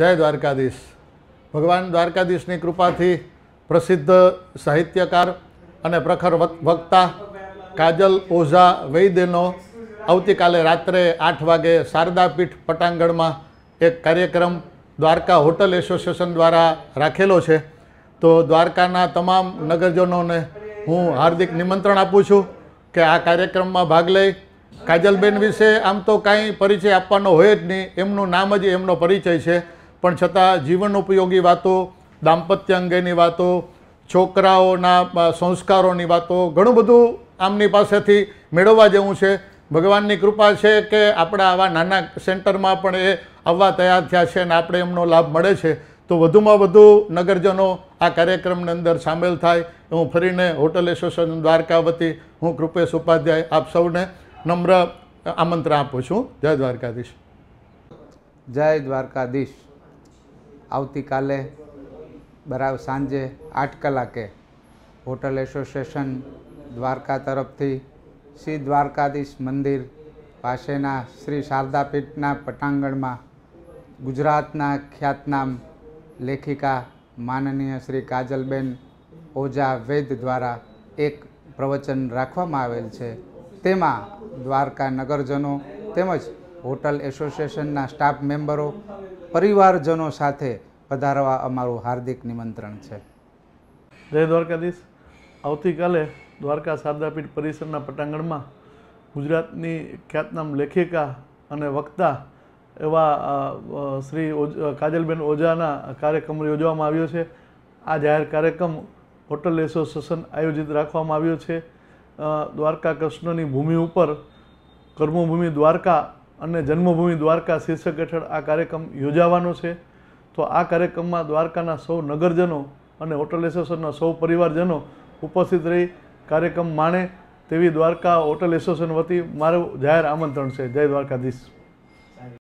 જય દ્વારકાધીશ ભગવાન દ્વારકાધીશની કૃપાથી પ્રસિદ્ધ સાહિત્યકાર અને પ્રખર વક્તા કાજલ ઓઝા વૈદ્યનો આવતીકાલે રાત્રે આઠ વાગે શારદાપીઠ પટાંગણમાં એક કાર્યક્રમ દ્વારકા હોટલ એસોસિએશન દ્વારા રાખેલો છે તો દ્વારકાના તમામ નગરજનોને હું હાર્દિક નિમંત્રણ આપું છું કે આ કાર્યક્રમમાં ભાગ લઈ કાજલબેન વિશે આમ તો કાંઈ પરિચય આપવાનો હોય જ નહીં એમનું નામ જ એમનો પરિચય છે પણ છતાં જીવન ઉપયોગી વાતો દાંપત્ય અંગેની વાતો છોકરાઓના સંસ્કારોની વાતો ઘણું બધું આમની પાસેથી મેળવવા જેવું છે ભગવાનની કૃપા છે કે આપણા આવા નાના સેન્ટરમાં પણ એ આવવા તૈયાર થયા છે અને આપણે એમનો લાભ મળે છે તો વધુમાં વધુ નગરજનો આ કાર્યક્રમની અંદર સામેલ થાય હું ફરીને હોટલ એસોસિએશન દ્વારકા વતી હું કૃપેશ ઉપાધ્યાય આપ સૌને નમ્ર આમંત્રણ આપું છું જય દ્વારકાધીશ જય દ્વારકાધીશ આવતીકાલે બરાબર સાંજે આઠ કલાકે હોટલ એસોસિએશન દ્વારકા તરફથી શ્રી દ્વારકાધીશ મંદિર પાસેના શ્રી શારદાપીઠના પટાંગણમાં ગુજરાતના ખ્યાતનામ લેખિકા માનનીય શ્રી કાજલબેન ઓઝા વૈદ દ્વારા એક પ્રવચન રાખવામાં આવેલ છે તેમાં દ્વારકા નગરજનો તેમજ હોટલ એસોસિએશનના સ્ટાફ મેમ્બરો પરિવારજનો સાથે પધારવા અમારું હાર્દિક નિમંત્રણ છે જય દ્વારકાધીશ આવતીકાલે દ્વારકા શારદાપીઠ પરિસરના પટાંગણમાં ગુજરાતની ખ્યાતનામ લેખિકા અને વક્તા એવા શ્રી કાજલબેન ઓઝાના કાર્યક્રમ યોજવામાં આવ્યો છે આ જાહેર કાર્યક્રમ હોટલ એસોસિએશન આયોજિત રાખવામાં આવ્યો છે દ્વારકા કૃષ્ણની ભૂમિ ઉપર કર્મભૂમિ દ્વારકા અને જન્મભૂમિ દ્વારકા શીર્ષક હેઠળ આ કાર્યક્રમ યોજાવાનો છે તો આ કાર્યક્રમમાં દ્વારકાના સૌ નગરજનો અને હોટલ એસોસિએશનના સૌ પરિવારજનો ઉપસ્થિત રહી કાર્યક્રમ માણે તેવી દ્વારકા હોટલ એસોસિએશન વતી મારું જાહેર આમંત્રણ છે જય દ્વારકાધીશ